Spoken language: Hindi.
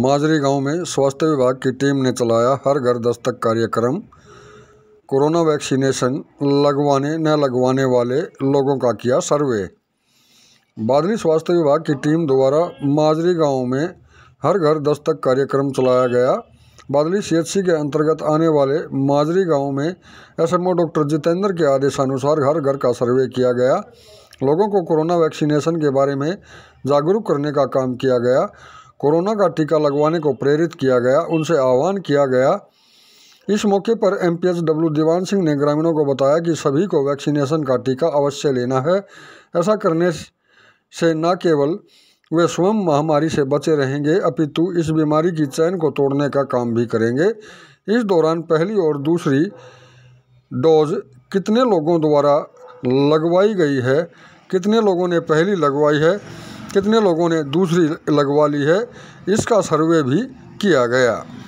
माजरी गांव में स्वास्थ्य विभाग की टीम ने चलाया हर घर दस्तक कार्यक्रम कोरोना वैक्सीनेशन लगवाने न लगवाने वाले लोगों का किया सर्वे बादली स्वास्थ्य विभाग की टीम द्वारा माजरी गांव में हर घर दस्तक कार्यक्रम चलाया गया बादली सी के अंतर्गत आने वाले माजरी गांव में एसएमओ डॉक्टर जितेंद्र के आदेशानुसार हर घर का सर्वे किया गया लोगों को कोरोना वैक्सीनेशन के बारे में जागरूक करने का काम किया गया कोरोना का टीका लगवाने को प्रेरित किया गया उनसे आह्वान किया गया इस मौके पर M P H W Diwan Singh ने ग्रामीणों को बताया कि सभी को वैक्सीनेशन का टीका अवश्य लेना है ऐसा करने से न केवल वे स्वयं महामारी से बचे रहेंगे अपितु इस बीमारी की चैन को तोड़ने का काम भी करेंगे इस दौरान पहली और दूसरी डोज कितने लोगों द्वारा लगवाई गई है कितने लोगों ने पहली लगवाई है कितने लोगों ने दूसरी लगवा ली है इसका सर्वे भी किया गया